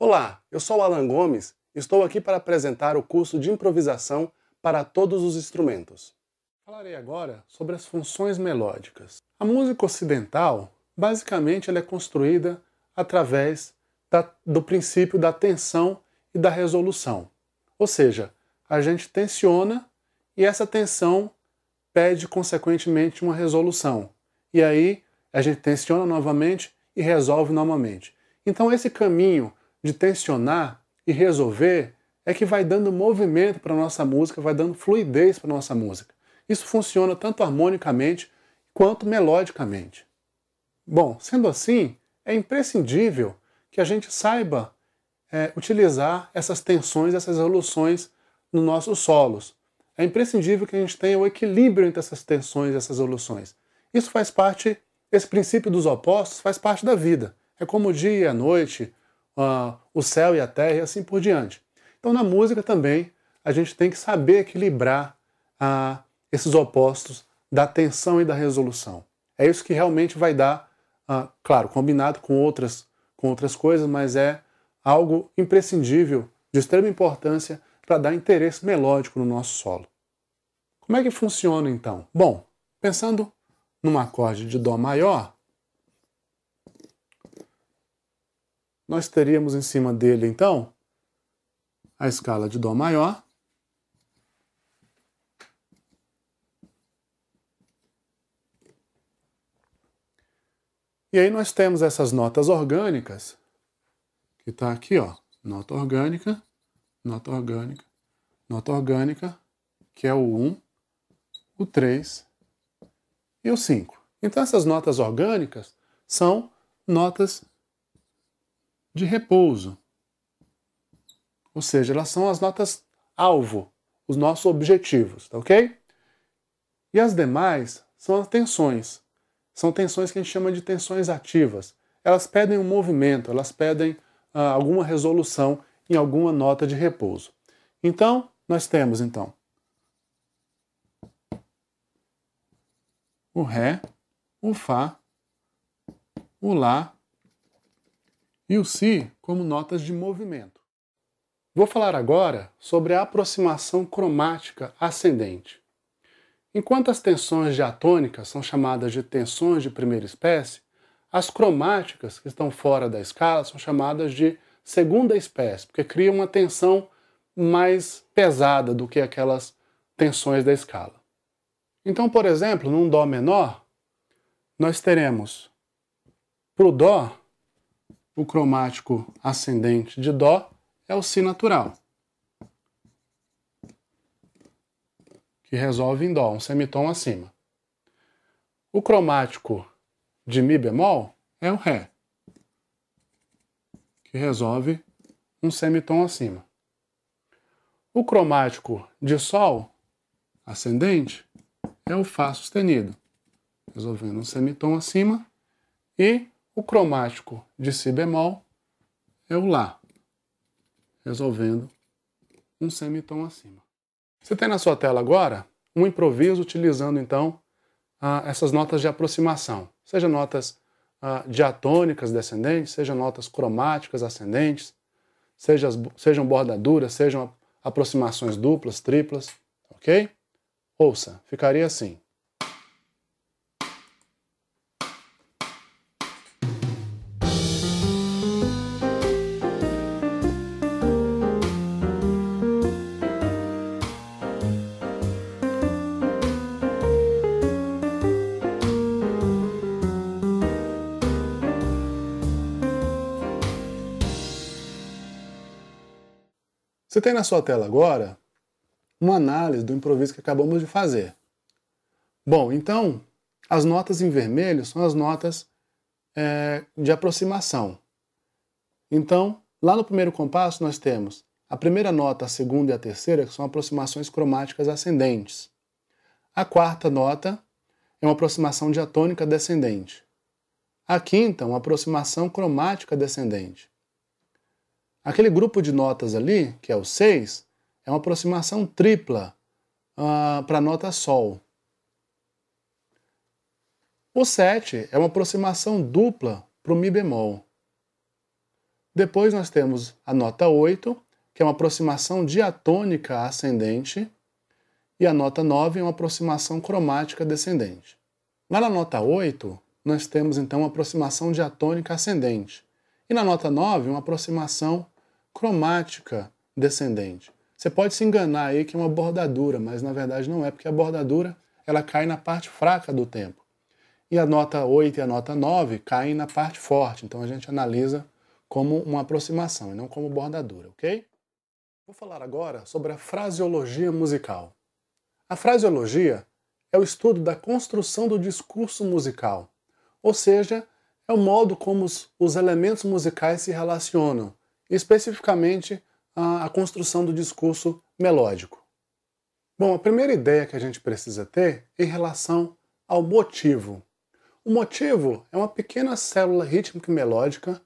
Olá, eu sou o Alan Gomes, estou aqui para apresentar o curso de improvisação para todos os instrumentos. Falarei agora sobre as funções melódicas. A música ocidental, basicamente, ela é construída através da, do princípio da tensão e da resolução. Ou seja, a gente tensiona e essa tensão pede, consequentemente, uma resolução. E aí a gente tensiona novamente e resolve novamente. Então, esse caminho de tensionar e resolver é que vai dando movimento para a nossa música, vai dando fluidez para a nossa música. Isso funciona tanto harmonicamente quanto melodicamente. Bom, sendo assim, é imprescindível que a gente saiba é, utilizar essas tensões, essas evoluções nos nossos solos. É imprescindível que a gente tenha o equilíbrio entre essas tensões e essas evoluções. Isso faz parte, esse princípio dos opostos faz parte da vida. É como o dia e a noite, uh, o céu e a terra e assim por diante. Então, na música também, a gente tem que saber equilibrar uh, esses opostos da tensão e da resolução. É isso que realmente vai dar, uh, claro, combinado com outras, com outras coisas, mas é algo imprescindível, de extrema importância, para dar interesse melódico no nosso solo. Como é que funciona então? Bom, pensando num acorde de Dó maior, nós teríamos em cima dele, então, a escala de Dó maior. E aí nós temos essas notas orgânicas, que está aqui, ó, nota orgânica, nota orgânica, nota orgânica, que é o 1, o 3 e o 5. Então essas notas orgânicas são notas de repouso. Ou seja, elas são as notas alvo, os nossos objetivos, tá ok? E as demais são as tensões. São tensões que a gente chama de tensões ativas. Elas pedem um movimento, elas pedem ah, alguma resolução em alguma nota de repouso. Então, nós temos então o Ré, o Fá, o Lá e o Si como notas de movimento. Vou falar agora sobre a aproximação cromática ascendente. Enquanto as tensões diatônicas são chamadas de tensões de primeira espécie, as cromáticas que estão fora da escala são chamadas de segunda espécie, porque criam uma tensão mais pesada do que aquelas tensões da escala. Então, por exemplo, num Dó menor, nós teremos para o Dó o cromático ascendente de Dó é o Si natural, que resolve em Dó, um semitom acima. O cromático de Mi bemol é o Ré, que resolve um semitom acima. O cromático de Sol ascendente é o Fá sustenido, resolvendo um semitom acima, e o cromático de si bemol é o lá, resolvendo um semitom acima. Você tem na sua tela agora um improviso utilizando então ah, essas notas de aproximação, seja notas ah, diatônicas descendentes, seja notas cromáticas ascendentes, sejam, sejam bordaduras, sejam aproximações duplas, triplas, ok? Ouça, ficaria assim. Você tem na sua tela agora uma análise do improviso que acabamos de fazer. Bom, então, as notas em vermelho são as notas é, de aproximação. Então, lá no primeiro compasso, nós temos a primeira nota, a segunda e a terceira, que são aproximações cromáticas ascendentes. A quarta nota é uma aproximação diatônica descendente. A quinta, então, uma aproximação cromática descendente. Aquele grupo de notas ali, que é o 6, é uma aproximação tripla uh, ah, para a nota Sol. O 7 é uma aproximação dupla para o Mi bemol. Depois nós temos a nota 8, que é uma aproximação diatônica ascendente, e a nota 9 é uma aproximação cromática descendente. Lá na nota 8, nós temos então uma aproximação diatônica ascendente, e na nota 9, uma aproximação cromática descendente. Você pode se enganar aí que é uma bordadura, mas na verdade não é, porque a bordadura ela cai na parte fraca do tempo. E a nota 8 e a nota 9 caem na parte forte, então a gente analisa como uma aproximação e não como bordadura, ok? Vou falar agora sobre a fraseologia musical. A fraseologia é o estudo da construção do discurso musical, ou seja, é o modo como os, os elementos musicais se relacionam especificamente a, a construção do discurso melódico. Bom, a primeira ideia que a gente precisa ter é em relação ao motivo. O motivo é uma pequena célula rítmica e melódica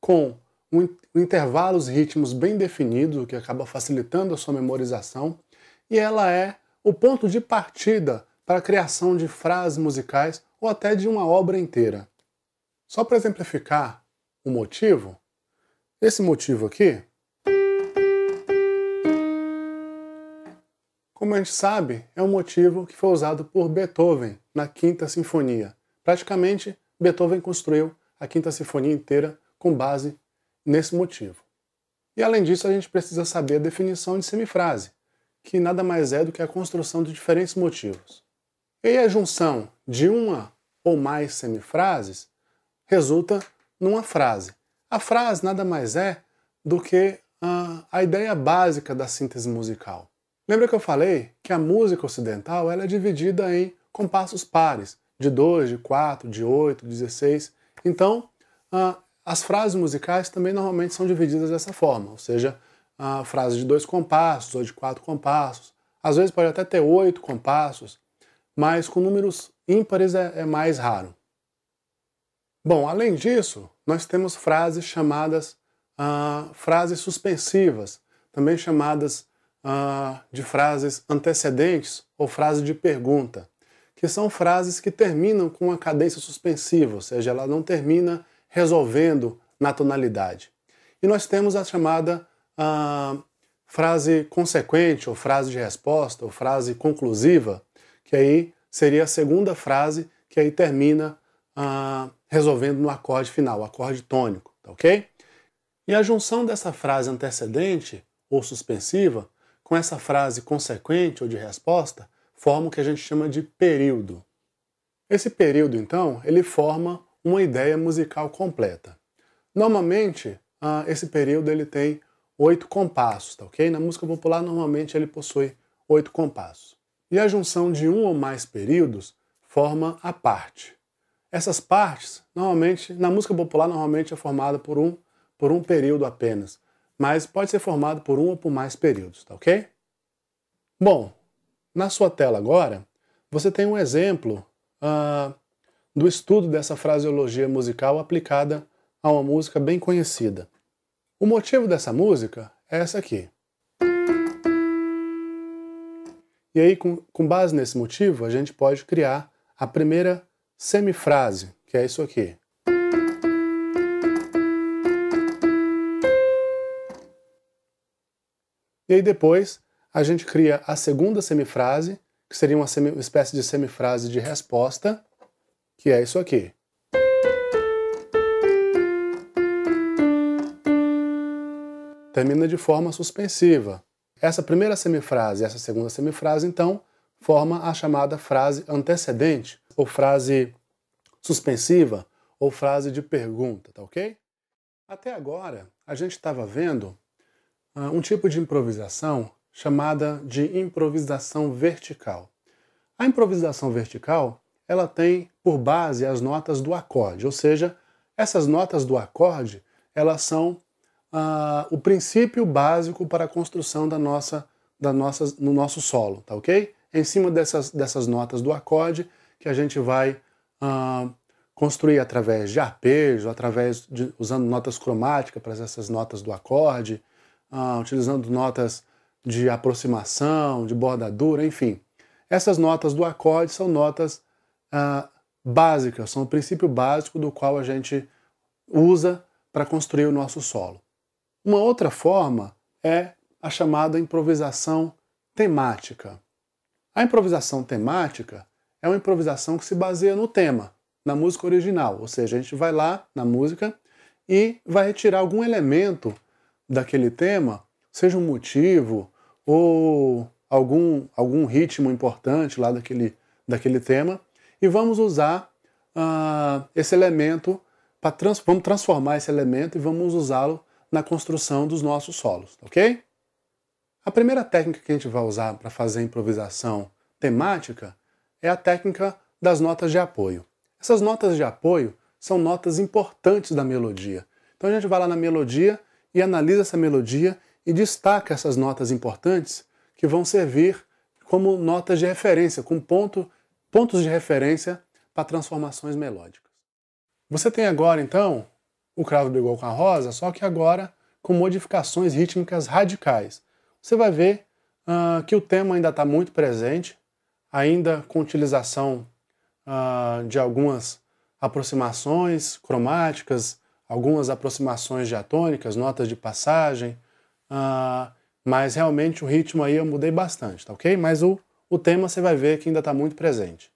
com um, intervalos ritmos bem definidos, o que acaba facilitando a sua memorização, e ela é o ponto de partida para a criação de frases musicais ou até de uma obra inteira. Só para exemplificar o motivo, esse motivo aqui, como a gente sabe, é um motivo que foi usado por Beethoven na Quinta Sinfonia. Praticamente, Beethoven construiu a Quinta Sinfonia inteira com base nesse motivo. E além disso, a gente precisa saber a definição de semifrase, que nada mais é do que a construção de diferentes motivos. E a junção de uma ou mais semifrases resulta numa frase. A frase nada mais é do que a, a ideia básica da síntese musical. Lembra que eu falei que a música ocidental ela é dividida em compassos pares, de 2, de 4, de 8, 16. Então, as frases musicais também normalmente são divididas dessa forma, ou seja, frases de dois compassos ou de quatro compassos, às vezes pode até ter oito compassos, mas com números ímpares é, é mais raro. Bom, além disso, nós temos frases chamadas ah, frases suspensivas, também chamadas ah, de frases antecedentes ou frases de pergunta, que são frases que terminam com uma cadência suspensiva, ou seja, ela não termina resolvendo na tonalidade. E nós temos a chamada ah, frase consequente, ou frase de resposta, ou frase conclusiva, que aí seria a segunda frase que aí termina ah, resolvendo no acorde final, acorde tônico, tá ok? E a junção dessa frase antecedente ou suspensiva com essa frase consequente ou de resposta forma o que a gente chama de período. Esse período, então, ele forma uma ideia musical completa. Normalmente, ah, esse período ele tem oito compassos, tá ok? Na música popular, normalmente ele possui oito compassos. E a junção de um ou mais períodos forma a parte. Essas partes, normalmente, na música popular, normalmente é formada por um, por um período apenas, mas pode ser formado por um ou por mais períodos, tá ok? Bom, na sua tela agora, você tem um exemplo uh, do estudo dessa fraseologia musical aplicada a uma música bem conhecida. O motivo dessa música é essa aqui. E aí, com, com base nesse motivo, a gente pode criar a primeira semifrase, que é isso aqui. E aí depois a gente cria a segunda semifrase, que seria uma, semi, uma espécie de semifrase de resposta, que é isso aqui. Termina de forma suspensiva. Essa primeira semifrase e essa segunda semifrase, então, forma a chamada frase antecedente, ou frase suspensiva, ou frase de pergunta, tá ok? Até agora, a gente estava vendo uh, um tipo de improvisação chamada de improvisação vertical. A improvisação vertical, ela tem por base as notas do acorde, ou seja, essas notas do acorde, elas são uh, o princípio básico para a construção da nossa, da nossa, no nosso solo, tá ok? Em cima dessas, dessas notas do acorde, que a gente vai ah, construir através de arpejo, através de usando notas cromáticas para essas notas do acorde, ah, utilizando notas de aproximação, de bordadura, enfim. Essas notas do acorde são notas ah, básicas, são o princípio básico do qual a gente usa para construir o nosso solo. Uma outra forma é a chamada improvisação temática. A improvisação temática é uma improvisação que se baseia no tema, na música original. Ou seja, a gente vai lá na música e vai retirar algum elemento daquele tema, seja um motivo ou algum, algum ritmo importante lá daquele, daquele tema, e vamos usar uh, esse elemento, trans, vamos transformar esse elemento e vamos usá-lo na construção dos nossos solos, ok? A primeira técnica que a gente vai usar para fazer improvisação temática é a técnica das notas de apoio. Essas notas de apoio são notas importantes da melodia. Então a gente vai lá na melodia e analisa essa melodia e destaca essas notas importantes que vão servir como notas de referência, com ponto, pontos de referência para transformações melódicas. Você tem agora então o cravo brigou com a rosa, só que agora com modificações rítmicas radicais. Você vai ver uh, que o tema ainda está muito presente, ainda com utilização uh, de algumas aproximações cromáticas, algumas aproximações diatônicas, notas de passagem, uh, mas realmente o ritmo aí eu mudei bastante, tá ok? Mas o, o tema você vai ver que ainda está muito presente.